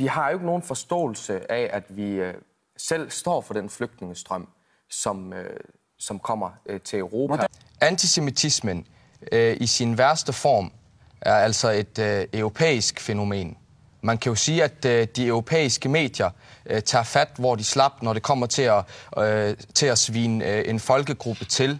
vi har jo ikke nogen forståelse af, at vi øh, selv står for den flygtningestrøm, som, øh, som kommer øh, til Europa. Hvordan? Antisemitismen øh, i sin værste form er altså et øh, europæisk fænomen. Man kan jo sige, at øh, de europæiske medier øh, tager fat, hvor de slap, når det kommer til at, øh, til at svine øh, en folkegruppe til.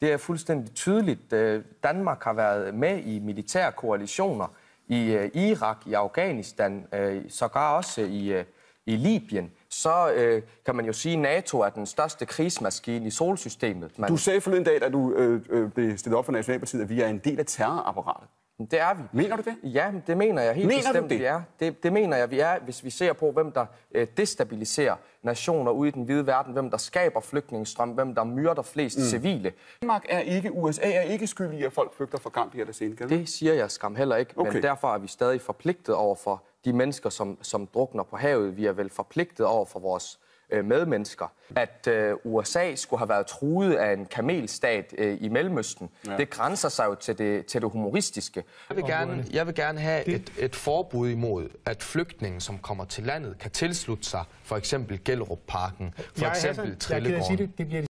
Det er fuldstændig tydeligt. Øh, Danmark har været med i militære koalitioner, i øh, Irak, i Afghanistan, øh, sågar også i, øh, i Libyen, så øh, kan man jo sige, at NATO er den største krigsmaskine i solsystemet. Man... Du sagde forleden dag, da du øh, øh, blev stillet op for Nationalpartiet, at vi er en del af terrorapparatet. Det er vi. Mener du det? Ja, det mener jeg helt mener bestemt, det? vi er. Det, det mener jeg, vi er, hvis vi ser på, hvem der øh, destabiliserer nationer ude i den hvide verden, hvem der skaber flygtningestrøm, hvem der myrder flest mm. civile. Danmark er ikke, USA er ikke i, at folk flygter fra kamp i Adesinka. Det siger jeg skam heller ikke, okay. men derfor er vi stadig forpligtet over for de mennesker, som, som drukner på havet. Vi er vel forpligtet over for vores øh, medmennesker. At øh, USA skulle have været truet af en kamelstat øh, i Mellemøsten, ja. det grænser sig jo til det, til det humoristiske. Jeg vil gerne, jeg vil gerne have et, et forbud imod, at flygtninge, som kommer til landet, kan tilslutte sig for eksempel Gellerup-parken, for eksempel Trillegården. kan sige det, det bliver